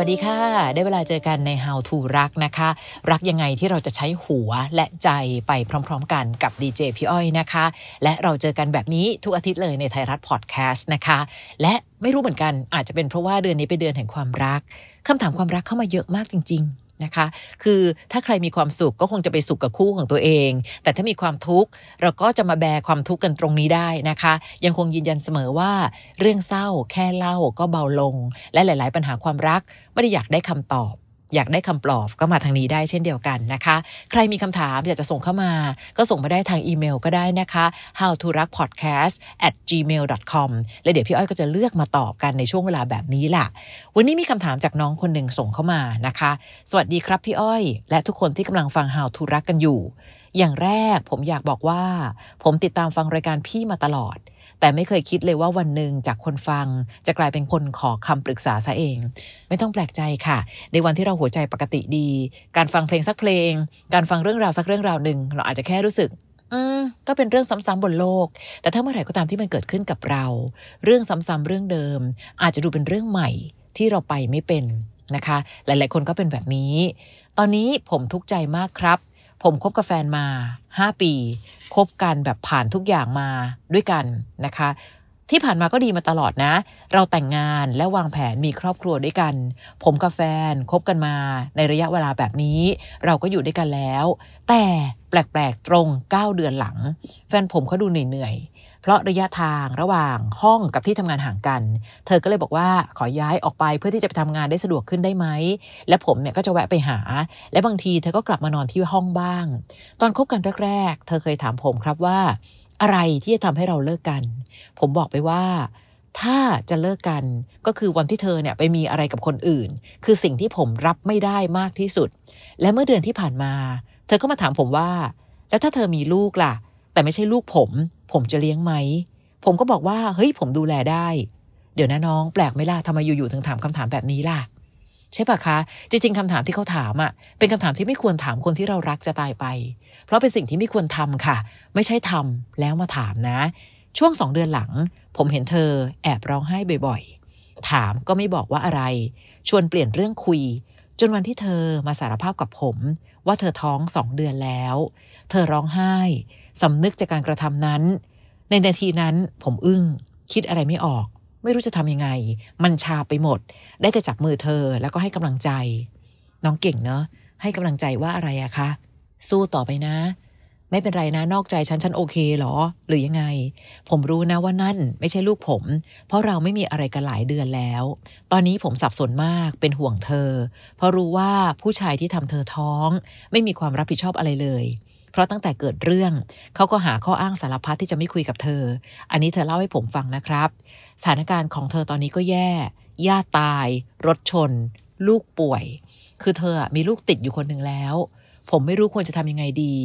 วัสดีค่ะ ได้เวลาเจอกันใน How to รักนะคะ รักยังไงที่เราจะใช้หัวและใจไปพร้อม ๆ กันกับดีเจพี่อ้อยนะคะ และเราเจอกันแบบนี้ทุกอาทิตย์เลยในไทยรัฐพอดแคสต์นะคะ และไม่รู้เหมือนกันอาจจะเป็นเพราะว่าเดือนนี้เป็นเดือนแห่งความรักคำถามความรักเข้ามาเยอะมากจริง ๆนะคะคือถ้าใครมีความสุขก็คงจะไปสุขกับคู่ของตัวเอง แต่ถ้ามีความทุกข์ เราก็จะมาแบรความทุกข์กันตรงนี้ได้นะคะยังคงยืนยันเสมอว่าเรื่องเศร้าแค่เล่าก็เบาลง และหลาย ๆปัญหาความรักไม่ได้อยากได้คำตอบอยากได้คำปลอบก็มาทางนี้ได้เช่นเดียวกันนะคะ ใครมีคำถามอยากจะส่งเข้ามา ก็ส่งมาได้ทางอีเมลก็ได้นะคะ how to รัก podcast at gmail com และเดี๋ยวพี่อ้อยก็จะเลือกมาตอบกันในช่วงเวลาแบบนี้ล่ะวันนี้มีคำถามจากน้องคนหนึ่งส่งเข้ามานะคะ สวัสดีครับพี่อ้อย และทุกคนที่กำลังฟัง how to รักกันอยู่ อย่างแรกผมอยากบอกว่า ผมติดตามฟังรายการพี่มาตลอดแต่ไม่เคยคิดเลยว่าวันหนึ่งจากคนฟังจะกลายเป็นคนขอคำปรึกษาซะเอง ไม่ต้องแปลกใจค่ะ ในวันที่เราหัวใจปกติดี การฟังเพลงสักเพลง การฟังเรื่องราวสักเรื่องราวหนึ่งเราอาจจะแค่รู้สึก อืมก็เป็นเรื่องซ้ำๆบนโลก แต่ถ้าเมื่อไหร่ก็ตามที่มันเกิดขึ้นกับเรา เรื่องซ้ำๆเรื่องเดิม อาจจะดูเป็นเรื่องใหม่ที่เราไปไม่เป็นนะคะหลาย ๆ คนก็เป็นแบบนี้ ตอนนี้ผมทุกข์ใจมากครับ ผมคบกับแฟนมาาปีคบกันแบบผ่านทุกอย่างมาด้วยกันนะคะ ที่ผ่านมาก็ดีมาตลอดนะ เราแต่งงานและวางแผนมีครอบครัวด้วยกัน ผมกับแฟนคบกันมา ในระยะเวลาแบบนี้ เราก็อยู่ด้วยกันแล้ว แต่แปลกๆตรง 9 เดือนหลัง แฟนผมเขาดูเหนื่อยเพราะระยะทางระหว่างห้องกับที่ทำงานห่างกัน เธอก็เลยบอกว่าขอย้ายออกไปเพื่อที่จะไปทำงานได้สะดวกขึ้นได้ไหม และผมเนี่ยก็จะแวะไปหา และบางทีเธอก็กลับมานอนที่ห้องบ้าง ตอนคบกันแรกๆ เธอเคยถามผมครับว่า อะไรที่จะทำให้เราเลิกกัน ผมบอกไปว่า ถ้าจะเลิกกันก็คือวันที่เธอเนี่ยไปมีอะไรกับคนอื่น คือสิ่งที่ผมรับไม่ได้มากที่สุด และเมื่อเดือนที่ผ่านมา เธอก็มาถามผมว่า แล้วถ้าเธอมีลูกล่ะแต่ไม่ใช่ลูกผม ผมจะเลี้ยงไหม ผมก็บอกว่าเฮ้ยผมดูแลได้ เดี๋ยวนะน้อง แปลกไหมล่ะทำไมอยู่ๆถึงถามคำถามแบบนี้ล่ะใช่ปะคะ จริงๆคำถามที่เขาถามอะ่ะเป็นคำถามที่ไม่ควรถามคนที่เรารักจะตายไป เพราะเป็นสิ่งที่ไม่ควรทำค่ะ ไม่ใช่ทำแล้วมาถามนะ ช่วงสองเดือนหลัง ผมเห็นเธอ แอบร้องไห้บ่อย ๆ ถามก็ไม่บอกว่าอะไร ชวนเปลี่ยนเรื่องคุย จนวันที่เธอมาสารภาพกับผม ว่าเธอท้องสองเดือนแล้ว เธอร้องไห้สำนึกจากการกระทำนั้น ในนาทีนั้นผมอึ้งคิดอะไรไม่ออก ไม่รู้จะทํยังไง มันชาไปหมด ได้แต่จับมือเธอแล้วก็ให้กำลังใจ น้องเก่งเนาะให้กำลังใจว่าอะไรอะคะ สู้ต่อไปนะ ไม่เป็นไรนะนอกใจฉันฉัน โอเคหรอ หรือยังไง ผมรู้นะว่านั่น ไม่ใช่ลูกผม เพราะเราไม่มีอะไรกันหลายเดือนแล้ว ตอนนี้ผมสับสนมากเป็นห่วงเธอ เพราะรู้ว่าผู้ชายที่ทำเธอท้อง ไม่มีความรับผิดชอบอะไรเลยเพราะตั้งแต่เกิดเรื่องเขาก็หาข้ออ้างสารพัดที่จะไม่คุยกับเธอ อันนี้เธอเล่าให้ผมฟังนะครับ สถานการณ์ของเธอตอนนี้ก็แย่ ย่าตาย รถชน ลูกป่วย คือเธอมีลูกติดอยู่คนหนึ่งแล้ว ผมไม่รู้ควรจะทำยังไงดี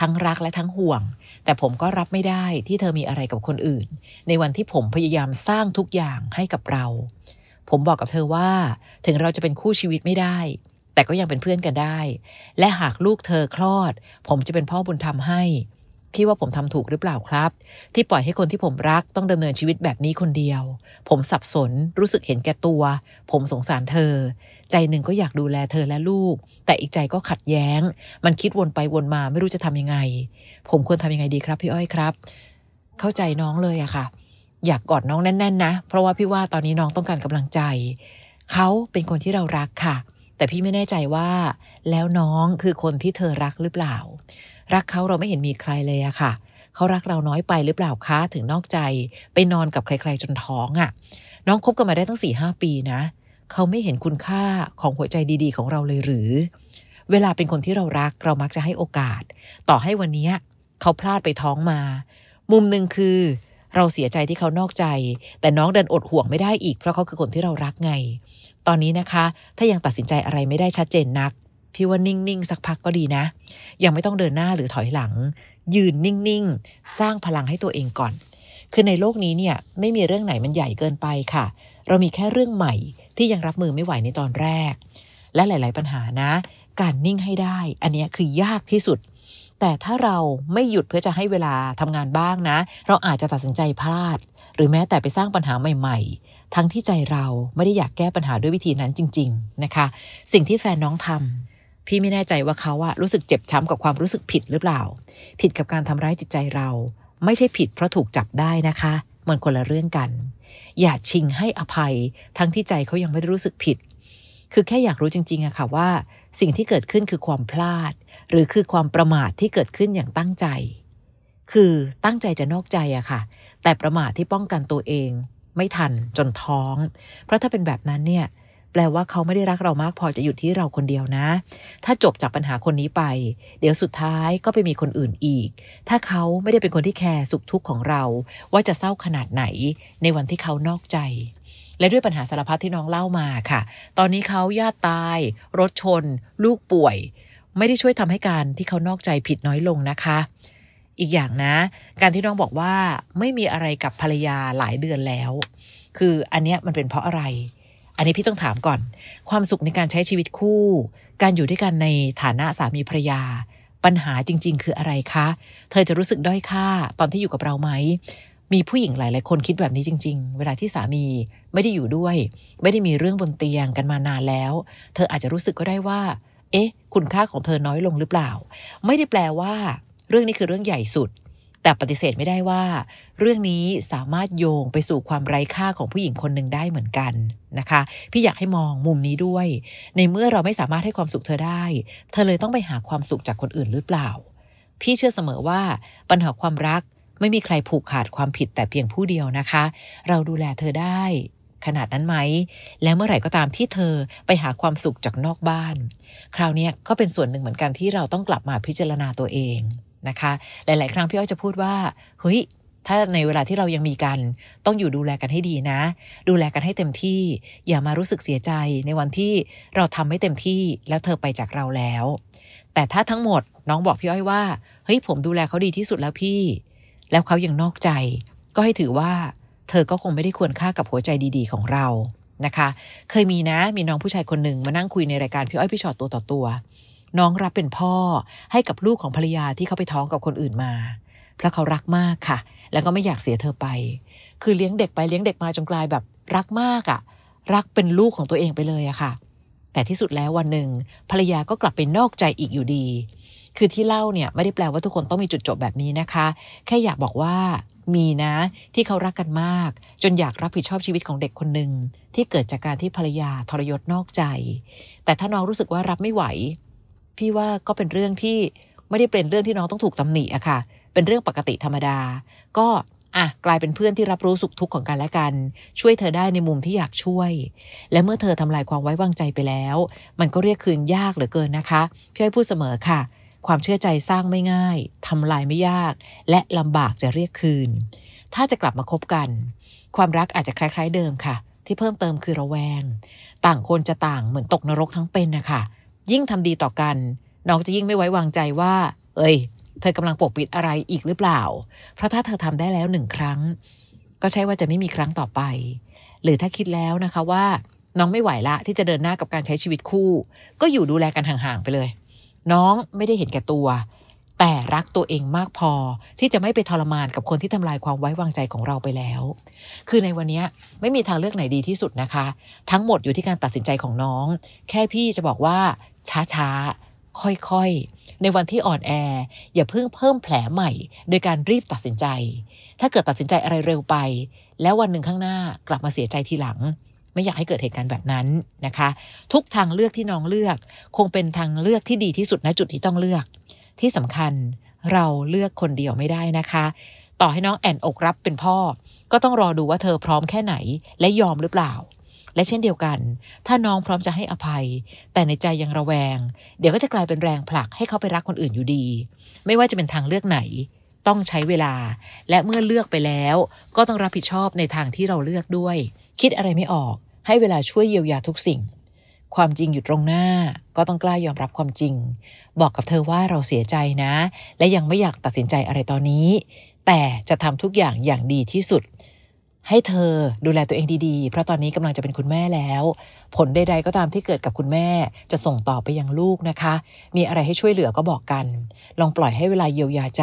ทั้งรักและทั้งห่วง แต่ผมก็รับไม่ได้ที่เธอมีอะไรกับคนอื่น ในวันที่ผมพยายามสร้างทุกอย่างให้กับเรา ผมบอกกับเธอว่า ถึงเราจะเป็นคู่ชีวิตไม่ได้แต่ก็ยังเป็นเพื่อนกันได้ และหากลูกเธอคลอด ผมจะเป็นพ่อบุญธรรมให้ พี่ว่าผมทำถูกหรือเปล่าครับ ที่ปล่อยให้คนที่ผมรักต้องดำเนินชีวิตแบบนี้คนเดียว ผมสับสน รู้สึกเห็นแก่ตัว ผมสงสารเธอ ใจหนึ่งก็อยากดูแลเธอและลูก แต่อีกใจก็ขัดแย้ง มันคิดวนไปวนมาไม่รู้จะทำยังไง ผมควรทำยังไงดีครับพี่อ้อยครับ เข้าใจน้องเลยอะค่ะ อยากกอดน้องแน่นๆนะ เพราะว่าพี่ว่าตอนนี้น้องต้องการกำลังใจ เขาเป็นคนที่เรารักค่ะแต่พี่ไม่แน่ใจว่า แล้วน้องคือคนที่เธอรักหรือเปล่า รักเขาเราไม่เห็นมีใครเลยอะค่ะเขารักเราน้อยไปหรือเปล่าคะถึงนอกใจ ไปนอนกับใครๆ จนท้องอะน้องคบกันมาได้ตั้งสี่ห้าปีนะเขาไม่เห็นคุณค่าของหัวใจดีๆ ของเราเลยหรือ เวลาเป็นคนที่เรารักเรามักจะให้โอกาส ต่อให้วันนี้ เขาพลาดไปท้องมา มุมหนึ่งคือ เราเสียใจที่เขานอกใจ แต่น้องดันอดห่วงไม่ได้อีก เพราะเขาคือคนที่เรารักไงตอนนี้นะคะ ถ้ายังตัดสินใจอะไรไม่ได้ชัดเจนนัก พี่ว่านิ่ง ๆ สักพักก็ดีนะ ยังไม่ต้องเดินหน้าหรือถอยหลัง ยืนนิ่ง ๆ สร้างพลังให้ตัวเองก่อน คือในโลกนี้เนี่ยไม่มีเรื่องไหนมันใหญ่เกินไปค่ะ เรามีแค่เรื่องใหม่ที่ยังรับมือไม่ไหวในตอนแรก และหลาย ๆปัญหานะ การนิ่งให้ได้ อันนี้คือยากที่สุด แต่ถ้าเราไม่หยุดเพื่อจะให้เวลาทำงานบ้างนะ เราอาจจะตัดสินใจพลาด หรือแม้แต่ไปสร้างปัญหาใหม่ ๆทั้งที่ใจเราไม่ได้อยากแก้ปัญหาด้วยวิธีนั้นจริง ๆ นะคะ สิ่งที่แฟนน้องทำ พี่ไม่แน่ใจว่าเขาอะรู้สึกเจ็บช้ำกับความรู้สึกผิดหรือเปล่า ผิดกับการทำร้ายจิตใจเรา ไม่ใช่ผิดเพราะถูกจับได้นะคะ มันคนละเรื่องกัน อย่าชิงให้อภัย ทั้งที่ใจเขายังไม่ได้รู้สึกผิด คือแค่อยากรู้จริงๆอะค่ะว่า สิ่งที่เกิดขึ้นคือความพลาด หรือคือความประมาทที่เกิดขึ้นอย่างตั้งใจ คือตั้งใจจะนอกใจอะค่ะแต่ประมาทที่ป้องกันตัวเองไม่ทันจนท้อง เพราะถ้าเป็นแบบนั้นเนี่ยแปลว่าเขาไม่ได้รักเรามากพอจะหยุดที่เราคนเดียวนะ ถ้าจบจากปัญหาคนนี้ไป เดี๋ยวสุดท้ายก็ไปมีคนอื่นอีก ถ้าเขาไม่ได้เป็นคนที่แคร์สุขทุกข์ของเรา ว่าจะเศร้าขนาดไหน ในวันที่เขานอกใจ และด้วยปัญหาสารพัดที่น้องเล่ามาค่ะ ตอนนี้เขาญาติตาย รถชน ลูกป่วย ไม่ได้ช่วยทำให้การที่เขานอกใจผิดน้อยลงนะคะอีกอย่างนะ การที่น้องบอกว่า ไม่มีอะไรกับภรรยาหลายเดือนแล้ว คืออันเนี้ยมันเป็นเพราะอะไร อันนี้พี่ต้องถามก่อน ความสุขในการใช้ชีวิตคู่ การอยู่ด้วยกันในฐานะสามีภรรยา ปัญหาจริงๆ คืออะไรคะ เธอจะรู้สึกด้อยค่าตอนที่อยู่กับเราไหม มีผู้หญิงหลายหลายคนคิดแบบนี้จริง ๆ เวลาที่สามี ไม่ได้อยู่ด้วย ไม่ได้มีเรื่องบนเตียงกันมานานแล้ว เธออาจจะรู้สึกก็ได้ว่า เอ๊ะ คุณค่าของเธอน้อยลงหรือเปล่า ไม่ได้แปลว่าเรื่องนี้คือเรื่องใหญ่สุด แต่ปฏิเสธไม่ได้ว่า เรื่องนี้สามารถโยงไปสู่ความไร้ค่าของผู้หญิงคนหนึ่งได้เหมือนกันนะคะ พี่อยากให้มองมุมนี้ด้วย ในเมื่อเราไม่สามารถให้ความสุขเธอได้ เธอเลยต้องไปหาความสุขจากคนอื่นหรือเปล่า พี่เชื่อเสมอว่าปัญหาความรักไม่มีใครผูกขาดความผิดแต่เพียงผู้เดียวนะคะ เราดูแลเธอได้ ขนาดนั้นไหม และเมื่อไหร่ก็ตามที่เธอไปหาความสุขจากนอกบ้าน คราวนี้ก็เป็นส่วนหนึ่งเหมือนกันที่เราต้องกลับมาพิจารณาตัวเองนะคะหลาย ๆ ครั้งพี่อ้อยจะพูดว่าเฮ้ยถ้าในเวลาที่เรายังมีกันต้องอยู่ดูแลกันให้ดีนะ ดูแลกันให้เต็มที่ อย่ามารู้สึกเสียใจในวันที่เราทำไม่เต็มที่แล้วเธอไปจากเราแล้ว แต่ถ้าทั้งหมดน้องบอกพี่อ้อยว่า เฮ้ยผมดูแลเขาดีที่สุดแล้วพี่ แล้วเขายังนอกใจ ก็ให้ถือว่า เธอก็คงไม่ได้ควรค่ากับหัวใจดีๆ ของเรานะคะ เคยมีนะมีน้องผู้ชายคนหนึ่งมานั่งคุยในรายการพี่อ้อยพี่ชอตตัวต่อตัวตวน้องรับเป็นพ่อให้กับลูกของภรรยาที่เขาไปท้องกับคนอื่นมา เพราะเขารักมากค่ะ แล้วก็ไม่อยากเสียเธอไป คือเลี้ยงเด็กไปเลี้ยงเด็กมาจนกลายแบบรักมากอะ่ะ รักเป็นลูกของตัวเองไปเลยอะค่ะ แต่ที่สุดแล้ววันหนึ่งภรรยาก็กลับไปนอกใจอีกอยู่ดี คือที่เล่าเนี่ยไม่ได้แปลว่าทุกคนต้องมีจุดจบแบบนี้นะคะ แค่อยากบอกว่า มีนะที่เขารักกันมาก จนอยากรับผิดชอบชีวิตของเด็กคนหนึ่งที่เกิดจากการที่ภรรยาทรยศนอกใจ แต่ถ้าน้องรู้สึกว่ารับไม่ไหวพี่ว่าก็เป็นเรื่องที่ไม่ได้เป็นเรื่องที่น้องต้องถูกตำหนิอะค่ะ เป็นเรื่องปกติธรรมดา ก็อ่ะกลายเป็นเพื่อนที่รับรู้สุขทุกข์ของกันและกัน ช่วยเธอได้ในมุมที่อยากช่วย และเมื่อเธอทำลายความไว้วางใจไปแล้ว มันก็เรียกคืนยากเหลือเกินนะคะ พี่ให้พูดเสมอค่ะ ความเชื่อใจสร้างไม่ง่าย ทำลายไม่ยาก และลำบากจะเรียกคืน ถ้าจะกลับมาคบกัน ความรักอาจจะคล้ายๆ เดิมค่ะ ที่เพิ่มเติมคือระแวง ต่างคนจะต่างเหมือนตกนรกทั้งเป็นนะคะยิ่งทำดีต่อกัน น้องจะยิ่งไม่ไว้วางใจว่า เอ้ย เธอกำลังปกปิดอะไรอีกหรือเปล่า เพราะถ้าเธอทำได้แล้วหนึ่งครั้ง ก็ใช่ว่าจะไม่มีครั้งต่อไป หรือถ้าคิดแล้วนะคะว่า น้องไม่ไหวละที่จะเดินหน้ากับการใช้ชีวิตคู่ ก็อยู่ดูแลกันห่าง ๆ ไปเลย น้องไม่ได้เห็นแก่ตัวแต่รักตัวเองมากพอที่จะไม่ไปทรมานกับคนที่ทำลายความไว้วางใจของเราไปแล้ว คือในวันนี้ไม่มีทางเลือกไหนดีที่สุดนะคะ ทั้งหมดอยู่ที่การตัดสินใจของน้อง แค่พี่จะบอกว่า ช้า ๆ ค่อย ๆ ในวันที่อ่อนแอ อย่าเพิ่งเพิ่มแผลใหม่ โดยการรีบตัดสินใจ ถ้าเกิดตัดสินใจอะไรเร็วไป แล้ววันหนึ่งข้างหน้ากลับมาเสียใจทีหลัง ไม่อยากให้เกิดเหตุการณ์แบบนั้นนะคะ ทุกทางเลือกที่น้องเลือก คงเป็นทางเลือกที่ดีที่สุดณจุดที่ต้องเลือกที่สำคัญเราเลือกคนเดียวไม่ได้นะคะ ต่อให้น้องแอนอกรับเป็นพ่อ ก็ต้องรอดูว่าเธอพร้อมแค่ไหนและยอมหรือเปล่า และเช่นเดียวกัน ถ้าน้องพร้อมจะให้อภัย แต่ในใจยังระแวง เดี๋ยวก็จะกลายเป็นแรงผลักให้เขาไปรักคนอื่นอยู่ดี ไม่ว่าจะเป็นทางเลือกไหน ต้องใช้เวลาและเมื่อเลือกไปแล้วก็ต้องรับผิดชอบในทางที่เราเลือกด้วย คิดอะไรไม่ออกให้เวลาช่วยเยียวยาทุกสิ่งความจริงอยู่ตรงหน้าก็ต้องกล้ายอมรับความจริง บอกกับเธอว่าเราเสียใจนะ และยังไม่อยากตัดสินใจอะไรตอนนี้ แต่จะทำทุกอย่างอย่างดีที่สุดให้เธอดูแลตัวเองดี ๆ เพราะตอนนี้กำลังจะเป็นคุณแม่แล้ว ผลใดๆก็ตามที่เกิดกับคุณแม่จะส่งต่อไปยังลูกนะคะ มีอะไรให้ช่วยเหลือก็บอกกัน ลองปล่อยให้เวลาเยียวยาใจ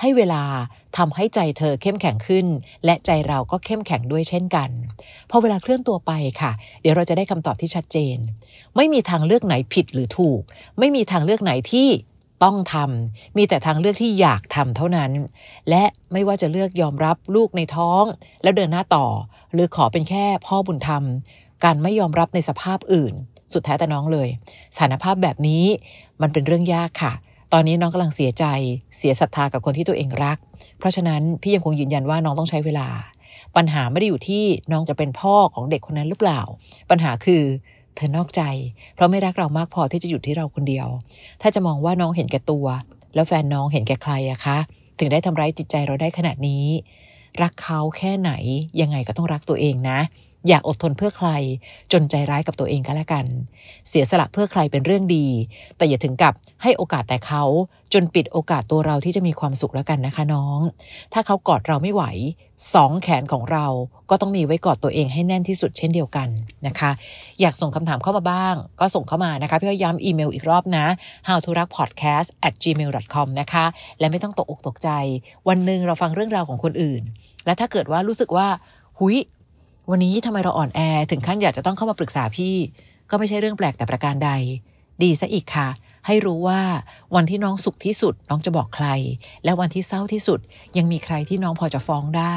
ให้เวลาทำให้ใจเธอเข้มแข็งขึ้น และใจเราก็เข้มแข็งด้วยเช่นกัน พอเวลาเคลื่อนตัวไปค่ะ เดี๋ยวเราจะได้คำตอบที่ชัดเจน ไม่มีทางเลือกไหนผิดหรือถูก ไม่มีทางเลือกไหนที่ต้องทำ มีแต่ทางเลือกที่อยากทำเท่านั้น และไม่ว่าจะเลือกยอมรับลูกในท้อง แล้วเดินหน้าต่อหรือขอเป็นแค่พ่อบุญธรรม การไม่ยอมรับในสภาพอื่น สุดแท้แต่น้องเลยสถานภาพแบบนี้มันเป็นเรื่องยากค่ะ ตอนนี้น้องกำลังเสียใจเสียศรัทธากับคนที่ตัวเองรัก เพราะฉะนั้นพี่ยังคงยืนยันว่าน้องต้องใช้เวลา ปัญหาไม่ได้อยู่ที่น้องจะเป็นพ่อของเด็กคนนั้นหรือเปล่า ปัญหาคือเธอนอกใจ เพราะไม่รักเรามากพอที่จะหยุดที่เราคนเดียว ถ้าจะมองว่าน้องเห็นแก่ตัว แล้วแฟนน้องเห็นแก่ใครอะคะ ถึงได้ทำร้ายจิตใจเราได้ขนาดนี้ รักเขาแค่ไหน ยังไงก็ต้องรักตัวเองนะอย่าอดทนเพื่อใคร จนใจร้ายกับตัวเองก็แล้วกัน เสียสละเพื่อใครเป็นเรื่องดี แต่อย่าถึงกับให้โอกาสแต่เขาจนปิดโอกาสตัวเราที่จะมีความสุขแล้วกันนะคะ น้อง ถ้าเขากอดเราไม่ไหวสองแขนของเรา ก็ต้องมีไว้กอดตัวเองให้แน่นที่สุดเช่นเดียวกันนะคะ อยากส่งคำถามเข้ามาบ้าง ก็ส่งเข้ามานะคะพี่ก็ย้ำอีเมลอีกรอบนะ how to r a k p o d c a s t gmail com นะคะ และไม่ต้องตกอกตกใจ วันหนึ่งเราฟังเรื่องราวของคนอื่น และถ้าเกิดว่ารู้สึกว่าหุยวันนี้ทำไมเราอ่อนแอถึงขั้นอยากจะต้องเข้ามาปรึกษาพี่ ก็ไม่ใช่เรื่องแปลกแต่ประการใด ดีซะอีกค่ะ ให้รู้ว่าวันที่น้องสุขที่สุดน้องจะบอกใคร และวันที่เศร้าที่สุดยังมีใครที่น้องพอจะฟ้องได้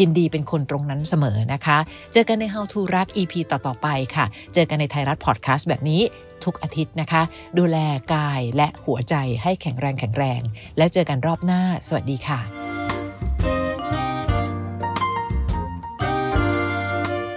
ยินดีเป็นคนตรงนั้นเสมอนะคะ เจอกันใน How to รัก EP ต่อๆไปค่ะ เจอกันในไทยรัฐพอดแคสต์แบบนี้ทุกอาทิตย์นะคะ ดูแลกายและหัวใจให้แข็งแรงแข็งแรง แล้วเจอกันรอบหน้าสวัสดีค่ะ